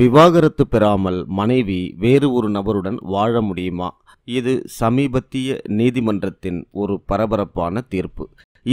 விவாகரத்து பெறாமல் மனைவி வேறு ஒரு நபருடன் வாழ முடியுமா இது சமீபத்திய நீதிமன்றத்தின் ஒரு பரபரப்பான தீர்ப்பு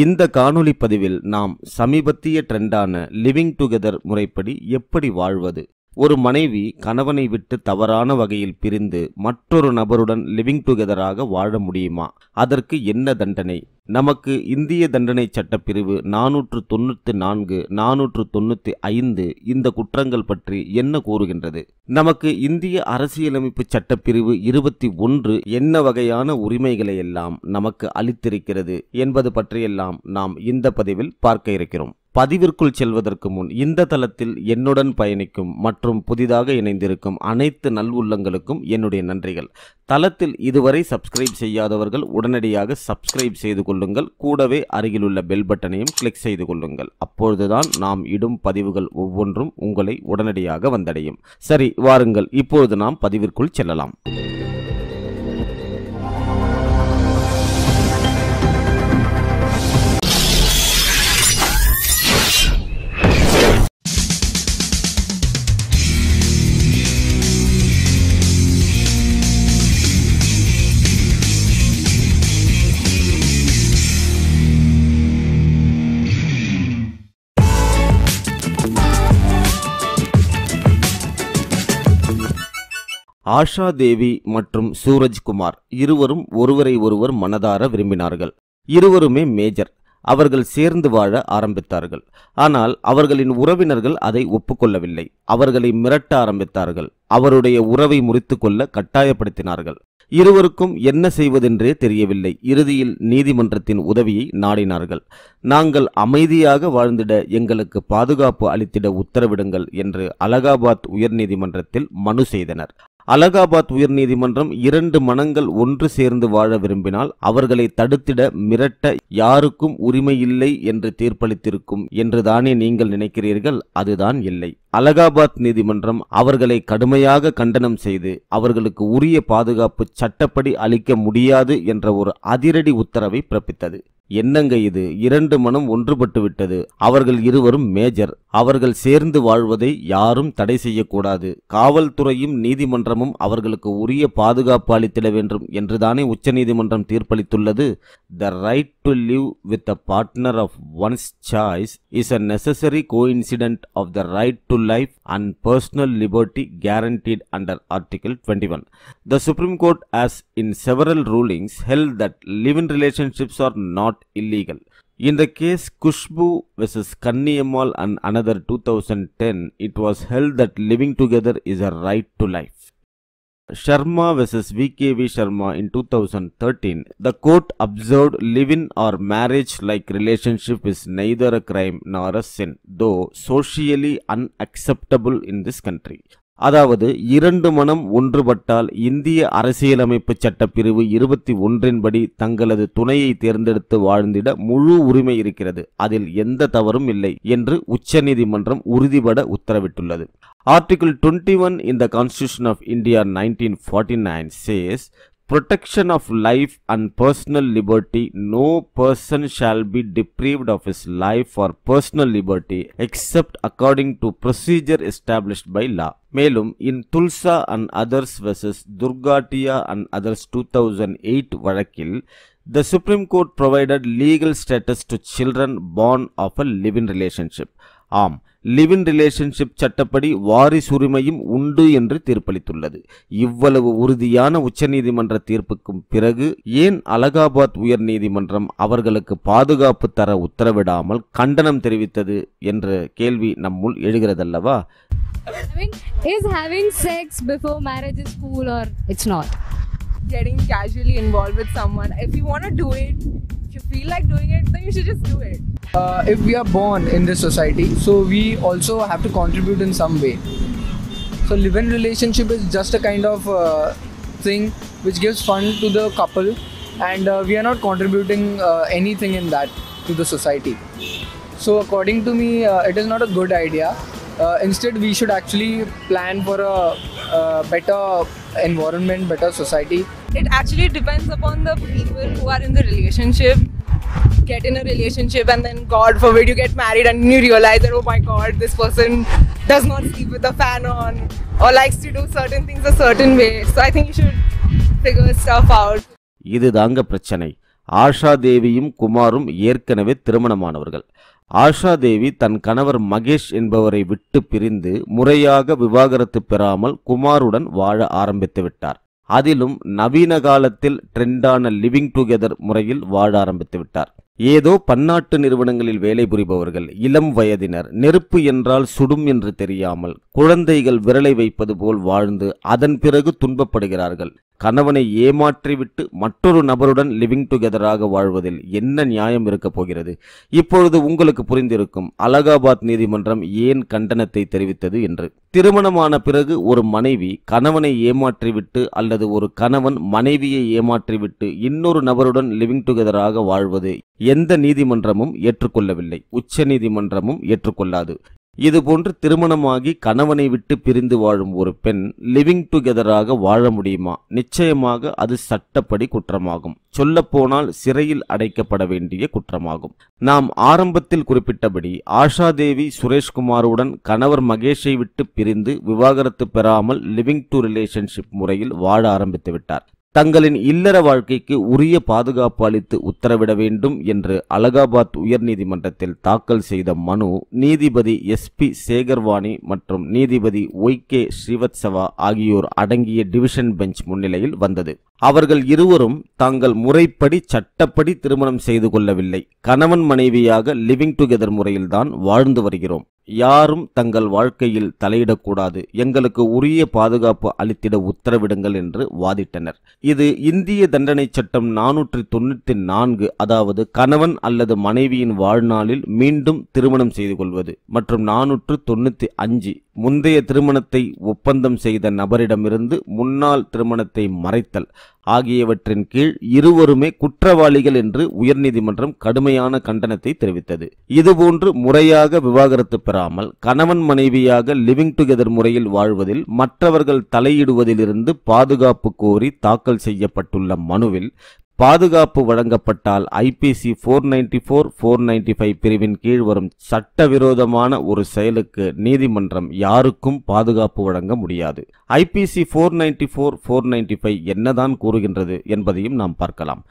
இந்த காணொளி பதிவில் நாம் சமீபத்திய ட்ரெண்டான லிவிங் டுகெதர் முறைப்படி எப்படி வாழ்வது ஒரு மனைவி கணவனை விட்டு தவறான வகையில் பிரிந்து மற்றொரு நபருடன் லிவிங் டுகெதராக வாழ முடியுமா அதற்கு என்ன தண்டனை நமக்கு இந்திய தண்டனை சட்டப்பிரிவு நானூற்று தொண்ணூற்றி நான்கு நானூற்று தொண்ணூற்றி ஐந்து இந்த குற்றங்கள் பற்றி என்ன கூறுகின்றது நமக்கு இந்திய அரசியலமைப்பு சட்டப்பிரிவு இருபத்தி ஒன்று என்ன வகையான உரிமைகளை எல்லாம் நமக்கு அளித்திருக்கிறது என்பது பற்றியெல்லாம் நாம் இந்த பதிவில் பார்க்க இருக்கிறோம் பதிவிற்குள் செல்வதற்கு முன் இந்த தளத்தில் என்னுடன் பயணிக்கும் மற்றும் புதிதாக இணைந்திருக்கும் அனைத்து உள்ளங்களுக்கும் என்னுடைய நன்றிகள் தளத்தில் இதுவரை சப்ஸ்கிரைப் செய்யாதவர்கள் உடனடியாக சப்ஸ்கிரைப் செய்து கொள்ளுங்கள் கூடவே அருகிலுள்ள பெல் பட்டனையும் கிளிக் செய்து கொள்ளுங்கள் அப்பொழுதுதான் நாம் இடும் பதிவுகள் ஒவ்வொன்றும் உங்களை உடனடியாக வந்தடையும் சரி வாருங்கள் இப்பொழுது நாம் பதிவிற்குள் செல்லலாம் ஆஷா தேவி மற்றும் சூரஜ்குமார் இருவரும் ஒருவரை ஒருவர் மனதார விரும்பினார்கள் இருவருமே மேஜர் அவர்கள் சேர்ந்து வாழ ஆரம்பித்தார்கள் ஆனால் அவர்களின் உறவினர்கள் அதை ஒப்புக்கொள்ளவில்லை அவர்களை மிரட்ட ஆரம்பித்தார்கள் அவருடைய உறவை முறித்து கொள்ள கட்டாயப்படுத்தினார்கள் இருவருக்கும் என்ன செய்வதென்றே தெரியவில்லை இறுதியில் நீதிமன்றத்தின் உதவியை நாடினார்கள் நாங்கள் அமைதியாக வாழ்ந்திட எங்களுக்கு பாதுகாப்பு அளித்திட உத்தரவிடுங்கள் என்று அலகாபாத் உயர்நீதிமன்றத்தில் மனு செய்தனர் அலகாபாத் உயர்நீதிமன்றம் இரண்டு மனங்கள் ஒன்று சேர்ந்து வாழ விரும்பினால் அவர்களை தடுத்திட மிரட்ட யாருக்கும் உரிமை இல்லை என்று தீர்ப்பளித்திருக்கும் என்றுதானே நீங்கள் நினைக்கிறீர்கள் அதுதான் இல்லை அலகாபாத் நீதிமன்றம் அவர்களை கடுமையாக கண்டனம் செய்து அவர்களுக்கு உரிய பாதுகாப்பு சட்டப்படி அளிக்க முடியாது என்ற ஒரு அதிரடி உத்தரவை பிறப்பித்தது என்னங்க இது இரண்டு மனம் ஒன்றுபட்டு விட்டது அவர்கள் இருவரும் மேஜர் அவர்கள் சேர்ந்து வாழ்வதை யாரும் தடை செய்யக்கூடாது காவல்துறையும் நீதிமன்றமும் அவர்களுக்கு உரிய பாதுகாப்பு அளித்திட வேண்டும் என்றுதானே உச்சநீதிமன்றம் தீர்ப்பளித்துள்ளது the right to live with a partner of one's choice is a necessary coincident of the right to life and personal liberty guaranteed under Article twenty one the Supreme Court has in several rulings held that live in relationships are not illegal In the case Kushbu vs. Kanniyamal and another 2010, it was held that living together is a right to life. Sharma vs. VKV Sharma in 2013, the court observed living or marriage-like relationship is neither a crime nor a sin, though socially unacceptable in this country. அதாவது இரண்டு மனம் ஒன்றுபட்டால் இந்திய அரசியலமைப்பு சட்டப்பிரிவு இருபத்தி ஒன்றின்படி தங்களது துணையை தேர்ந்தெடுத்து வாழ்ந்திட முழு உரிமை இருக்கிறது அதில் எந்த தவறும் இல்லை என்று உச்சநீதிமன்றம் உறுதிபட உத்தரவிட்டுள்ளது Article twenty one in the Constitution of India nineteen forty nine says protection of life and personal liberty, no person shall be deprived of his life or personal liberty except according to procedure established by law. மேலும் in Tulsa and others versus Durgatiya and others two thousand eight வழக்கில் The Supreme Court provided legal status to children born of a living relationship. ஆம் live in relationship சட்டப்படி சுரிமையும் உண்டு என்று தீர்ப்பளித்துள்ளது இவ்வளவு உறுதியான உச்சநீதிமன்ற தீர்ப்புக்கும் பிறகு ஏன் அலகாபாத் உயர் நீதிமன்றம் அவர்களுக்கு பாதுகாப்பு தர உத்தரவிடாமல் கண்டனம் தெரிவித்தது என்ற கேள்வி நம்முள் எழுகிறதல்லவா Is having sex before marriage is cool or it's not? Getting casually involved with someone, if you want to do it, you feel like doing it, then you should just do it. Uh, if we are born in this society, so we also have to contribute in some way. So live-in relationship is just a kind of uh, thing which gives fun to the couple, and uh, we are not contributing uh, anything in that to the society. So according to me, uh, it is not a good idea. Uh, instead, we should actually plan for a better environment, better society, it actually depends upon the people who are in the relationship get in a relationship and then God forbid you get married and you realize that oh my god this person does not sleep with a fan on or likes to do certain things a certain way so I think you should figure stuff out இதுதாங்க பிரச்சனை ஆஷா தேவியும் குமாரும் ஏற்கனவே திருமணமானவர்கள் ஆஷா தேவி தன் கணவர் மகேஷ் என்பவரை விட்டு பிரிந்து முறையாக விவாகரத்து பெறாமல் குமாருடன் வாழ ஆரம்பித்து விட்டார் அதிலும் நவீன காலத்தில் ட்ரெண்டான லிவிங் டுகெதர் முறையில் வாழ ஆரம்பித்து விட்டார் ஏதோ பன்னாட்டு நிறுவனங்களில் வேலை புரிபவர்கள் இளம் வயதினர் நெருப்பு என்றால் சுடும் என்று தெரியாமல் குழந்தைகள் விரலை வைப்பது போல் வாழ்ந்து அதன் பிறகு துன்பப்படுகிறார்கள் கணவனை ஏமாற்றிவிட்டு மற்றொரு நபருடன் லிவிங் டுகெதராக வாழ்வதில் என்ன நியாயம் இருக்கப் போகிறது இப்பொழுது உங்களுக்கு புரிந்திருக்கும் அலகாபாத் நீதிமன்றம் ஏன் கண்டனத்தை தெரிவித்தது என்று திருமணமான பிறகு ஒரு மனைவி கணவனை ஏமாற்றிவிட்டு அல்லது ஒரு கணவன் மனைவியை ஏமாற்றிவிட்டு இன்னொரு நபருடன் லிவிங் டுகெதராக வாழ்வது எந்த நீதிமன்றமும் ஏற்றுக்கொள்ளவில்லை உச்ச நீதிமன்றமும் ஏற்றுக்கொள்ளாது இதுபோன்று திருமணமாகி கணவனை விட்டு பிரிந்து வாழும் ஒரு பெண் லிவிங் டுகெதராக வாழ முடியுமா நிச்சயமாக அது சட்டப்படி குற்றமாகும் சொல்லப்போனால் சிறையில் அடைக்கப்பட வேண்டிய குற்றமாகும் நாம் ஆரம்பத்தில் குறிப்பிட்டபடி ஆஷாதேவி சுரேஷ்குமாருடன் கணவர் மகேஷை விட்டு பிரிந்து விவாகரத்து பெறாமல் லிவிங் டு ரிலேஷன்ஷிப் முறையில் வாழ ஆரம்பித்து விட்டார் தங்களின் இல்லற வாழ்க்கைக்கு உரிய பாதுகாப்பு அளித்து உத்தரவிட வேண்டும் என்று அலகாபாத் உயர்நீதிமன்றத்தில் தாக்கல் செய்த மனு நீதிபதி எஸ் பி சேகர்வாணி மற்றும் நீதிபதி ஒய் கே ஸ்ரீவத்சவா ஆகியோர் அடங்கிய டிவிஷன் பெஞ்ச் முன்னிலையில் வந்தது அவர்கள் இருவரும் தாங்கள் முறைப்படி சட்டப்படி திருமணம் செய்து கொள்ளவில்லை கணவன் மனைவியாக லிவிங் டுகெதர் முறையில்தான் வாழ்ந்து வருகிறோம் யாரும் தங்கள் வாழ்க்கையில் தலையிடக்கூடாது எங்களுக்கு உரிய பாதுகாப்பு அளித்திட உத்தரவிடுங்கள் என்று வாதிட்டனர் இது இந்திய தண்டனை சட்டம் நானூற்றி தொண்ணூற்றி நான்கு அதாவது கணவன் அல்லது மனைவியின் வாழ்நாளில் மீண்டும் திருமணம் செய்து கொள்வது மற்றும் நானூற்று தொண்ணூற்றி அஞ்சு முந்தைய திருமணத்தை ஒப்பந்தம் செய்த நபரிடமிருந்து முன்னாள் திருமணத்தை மறைத்தல் ஆகியவற்றின் கீழ் இருவருமே குற்றவாளிகள் என்று உயர்நீதிமன்றம் கடுமையான கண்டனத்தை தெரிவித்தது இதுபோன்று முறையாக விவாகரத்து பெறாமல் கணவன் மனைவியாக லிவிங் டுகெதர் முறையில் வாழ்வதில் மற்றவர்கள் தலையிடுவதிலிருந்து பாதுகாப்பு கோரி தாக்கல் செய்யப்பட்டுள்ள மனுவில் பாதுகாப்பு வழங்கப்பட்டால் IPC four ninety four four ninety five பிரிவின் கீழ் வரும் சட்டவிரோதமான ஒரு செயலுக்கு நீதிமன்றம் யாருக்கும் பாதுகாப்பு வழங்க முடியாது IPC four ninety four four ninety five என்னதான் கூறுகின்றது என்பதையும் நாம் பார்க்கலாம்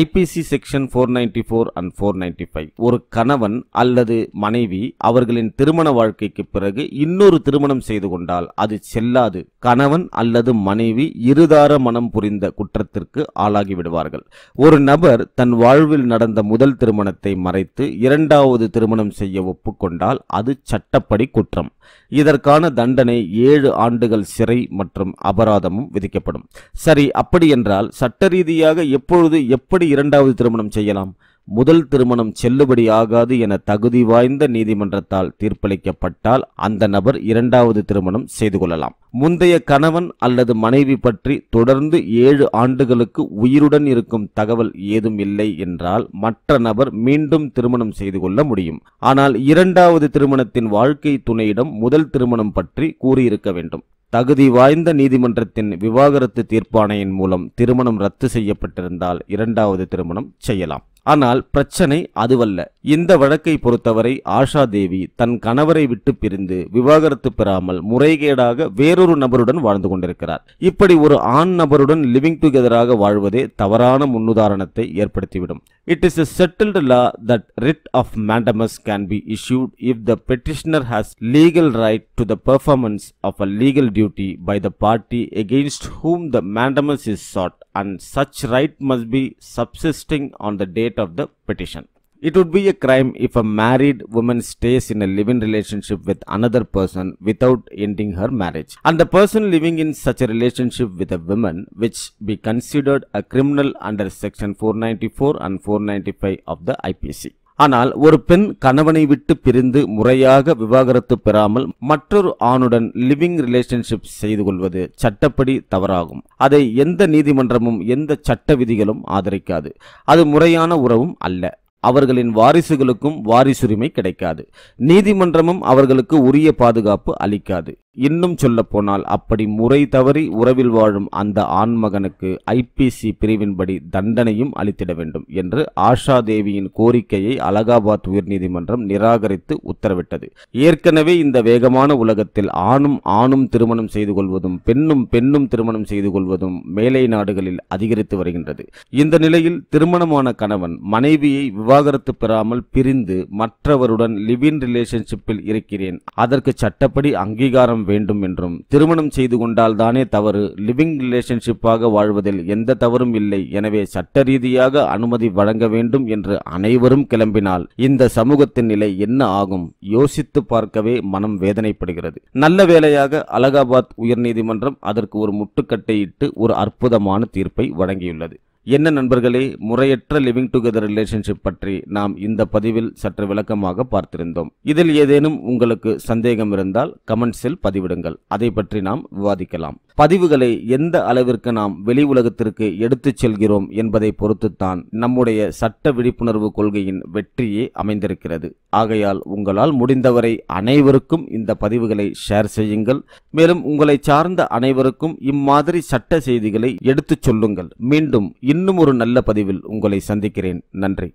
IPC section four ninety four and four ninety five ஒரு கணவன் அல்லது மனைவி அவர்களின் திருமண வாழ்க்கைக்கு பிறகு இன்னொரு திருமணம் செய்து கொண்டால் அது செல்லாது கணவன் அல்லது மனைவி இருதார மனம் புரிந்த குற்றத்திற்கு ஆளாகி விடுவார்கள் ஒரு நபர் தன் வாழ்வில் நடந்த முதல் திருமணத்தை மறைத்து இரண்டாவது திருமணம் செய்ய ஒப்புக்கொண்டால் அது சட்டப்படி குற்றம் இதற்கான தண்டனை ஏழு ஆண்டுகள் சிறை மற்றும் அபராதமும் விதிக்கப்படும் சரி அப்படியென்றால் சட்ட ரீதியாக எப்பொழுது எப்படி இரண்டாவது திருமணம் செய்யலாம் முதல் திருமணம் செல்லுபடி ஆகாது என தகுதி வாய்ந்த நீதிமன்றத்தால் தீர்ப்பளிக்கப்பட்டால் அந்த நபர் இரண்டாவது திருமணம் செய்து கொள்ளலாம் முந்தைய கணவன் அல்லது மனைவி பற்றி தொடர்ந்து ஏழு ஆண்டுகளுக்கு உயிருடன் இருக்கும் தகவல் ஏதும் இல்லை என்றால் மற்ற நபர் மீண்டும் திருமணம் செய்து கொள்ள முடியும் ஆனால் இரண்டாவது திருமணத்தின் வாழ்க்கை துணையிடம் முதல் திருமணம் பற்றி கூறியிருக்க வேண்டும் தகுதி வாய்ந்த நீதிமன்றத்தின் விவாகரத்து தீர்ப்பாணையின் மூலம் திருமணம் ரத்து செய்யப்பட்டிருந்தால் இரண்டாவது திருமணம் செய்யலாம் ஆனால் பிரச்சனை அதுவல்ல இந்த வழக்கை பொறுத்தவரை ஆஷா தேவி தன் கணவரை விட்டு பிரிந்து விவாகரத்து பெறாமல் முறைகேடாக வேறொரு நபருடன் வாழ்ந்து கொண்டிருக்கிறார் இப்படி ஒரு ஆண் நபருடன் லிவிங் டுகெதராக வாழ்வதே தவறான முன்னுதாரணத்தை ஏற்படுத்திவிடும் it is a settled law that writ of mandamus can be issued if the petitioner has legal right to the performance of a legal duty by the party against whom the mandamus is sought and such right must be subsisting on the date of the petition It would be a crime if a married woman stays in a living relationship with another person without ending her marriage. And the person living in such a relationship with a woman which be considered a criminal under section 494 and 495 of the IPC. ஆனால் ஒரு பெண் கணவனை விட்டு பிரிந்து முறையாக விவாகரத்து பெறாமல் மற்றொரு ஆணுடன் லிவிங் ரிலேஷன்ஷிப் செய்து கொள்வது சட்டப்படி தவறாகும் அதை எந்த நீதிமன்றமும் எந்த சட்ட விதிகளும் ஆதரிக்காது அது முறையான உறவும் அல்ல அவர்களின் வாரிசுகளுக்கும் வாரிசுரிமை கிடைக்காது நீதிமன்றமும் அவர்களுக்கு உரிய பாதுகாப்பு அளிக்காது இன்னும் சொல்லப்போனால் அப்படி முறை தவறி உறவில் வாழும் அந்த ஆண்மகனுக்கு ஐபிசி பிரிவின்படி தண்டனையும் அளித்திட வேண்டும் என்று ஆஷா தேவியின் கோரிக்கையை அலகாபாத் உயர்நீதிமன்றம் நிராகரித்து உத்தரவிட்டது ஏற்கனவே இந்த வேகமான உலகத்தில் ஆணும் ஆணும் திருமணம் செய்து கொள்வதும் பெண்ணும் பெண்ணும் திருமணம் செய்து கொள்வதும் மேலை நாடுகளில் அதிகரித்து வருகின்றது இந்த நிலையில் திருமணமான கணவன் மனைவியை விவாகரத்து பெறாமல் பிரிந்து மற்றவருடன் லிவின் ரிலேஷன்ஷிப்பில் இருக்கிறேன் அதற்கு சட்டப்படி அங்கீகாரம் வேண்டும் என்றும் திருமணம் செய்து கொண்டால் தானே தவறு லிவிங் ரிலேஷன்ஷிப்பாக வாழ்வதில் எந்த தவறும் இல்லை எனவே சட்ட ரீதியாக அனுமதி வழங்க வேண்டும் என்று அனைவரும் கிளம்பினால் இந்த சமூகத்தின் நிலை என்ன ஆகும் யோசித்து பார்க்கவே மனம் வேதனைப்படுகிறது நல்ல வேளையாக அலகாபாத் உயர்நீதிமன்றம் அதற்கு ஒரு முட்டுக்கட்டை இட்டு ஒரு அற்புதமான தீர்ப்பை வழங்கியுள்ளது என்ன நண்பர்களே முறையற்ற லிவிங் டுகெதர் ரிலேஷன்ஷிப் பற்றி நாம் இந்த பதிவில் சற்று விளக்கமாக பார்த்திருந்தோம் இதில் ஏதேனும் உங்களுக்கு சந்தேகம் இருந்தால் கமெண்ட்ஸில் பதிவிடுங்கள் அதை பற்றி நாம் விவாதிக்கலாம் பதிவுகளை எந்த அளவிற்கு நாம் வெளி உலகத்திற்கு எடுத்துச் செல்கிறோம் என்பதை பொறுத்துத்தான் நம்முடைய சட்ட விழிப்புணர்வு கொள்கையின் வெற்றியே அமைந்திருக்கிறது ஆகையால் உங்களால் முடிந்தவரை அனைவருக்கும் இந்த பதிவுகளை ஷேர் செய்யுங்கள் மேலும் உங்களை சார்ந்த அனைவருக்கும் இம்மாதிரி சட்ட செய்திகளை எடுத்துச் சொல்லுங்கள் மீண்டும் இன்னும் ஒரு நல்ல பதிவில் உங்களை சந்திக்கிறேன் நன்றி